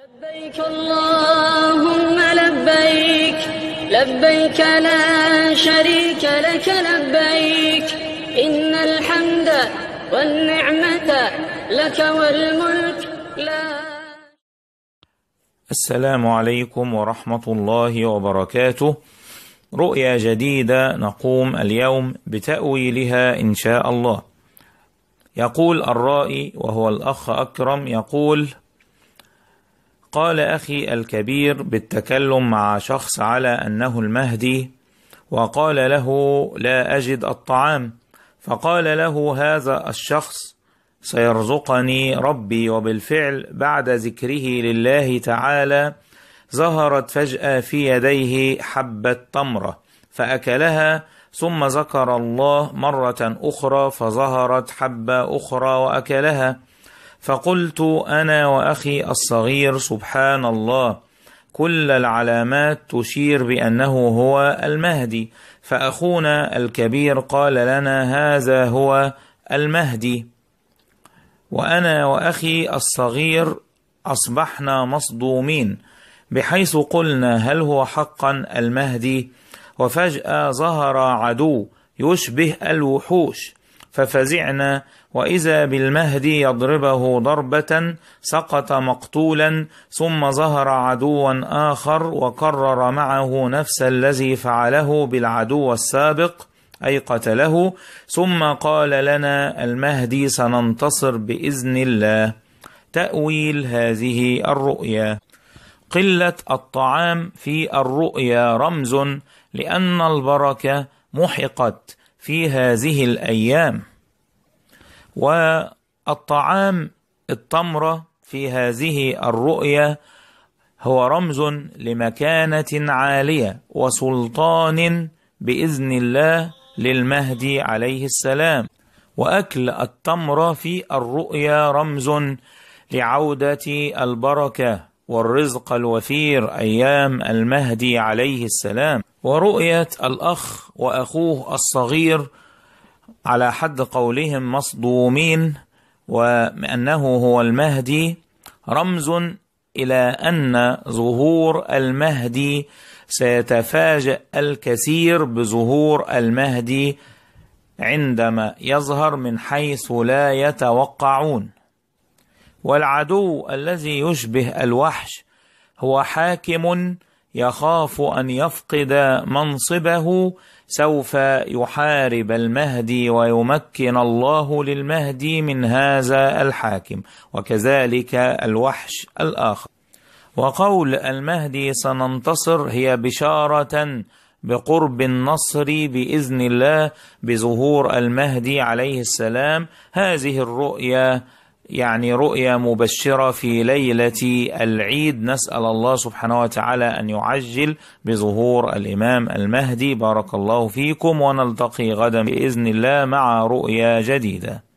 لبيك اللهم لبيك لبيك لا شريك لك لبيك إن الحمد والنعمة لك والملك لا السلام عليكم ورحمة الله وبركاته رؤيا جديدة نقوم اليوم بتأويلها إن شاء الله يقول الرائي وهو الأخ أكرم يقول قال أخي الكبير بالتكلم مع شخص على أنه المهدي وقال له لا أجد الطعام فقال له هذا الشخص سيرزقني ربي وبالفعل بعد ذكره لله تعالى ظهرت فجأة في يديه حبة تمرة فأكلها ثم ذكر الله مرة أخرى فظهرت حبة أخرى وأكلها فقلت أنا وأخي الصغير سبحان الله كل العلامات تشير بأنه هو المهدي فأخونا الكبير قال لنا هذا هو المهدي وأنا وأخي الصغير أصبحنا مصدومين بحيث قلنا هل هو حقا المهدي وفجأة ظهر عدو يشبه الوحوش ففزعنا واذا بالمهدي يضربه ضربه سقط مقتولا ثم ظهر عدوا اخر وكرر معه نفس الذي فعله بالعدو السابق اي قتله ثم قال لنا المهدي سننتصر باذن الله تاويل هذه الرؤيا قله الطعام في الرؤيا رمز لان البركه محقت في هذه الأيام والطعام التمرة في هذه الرؤية هو رمز لمكانة عالية وسلطان بإذن الله للمهدي عليه السلام وأكل التمرة في الرؤيا رمز لعودة البركة والرزق الوفير أيام المهدي عليه السلام ورؤية الأخ وأخوه الصغير على حد قولهم مصدومين وأنه هو المهدي رمز إلى أن ظهور المهدي سيتفاجأ الكثير بظهور المهدي عندما يظهر من حيث لا يتوقعون والعدو الذي يشبه الوحش هو حاكم يخاف ان يفقد منصبه سوف يحارب المهدي ويمكن الله للمهدي من هذا الحاكم وكذلك الوحش الاخر وقول المهدي سننتصر هي بشاره بقرب النصر باذن الله بظهور المهدي عليه السلام هذه الرؤيه يعني رؤيا مبشرة في ليلة العيد نسأل الله سبحانه وتعالى أن يعجل بظهور الإمام المهدي بارك الله فيكم ونلتقي غدا بإذن الله مع رؤيا جديدة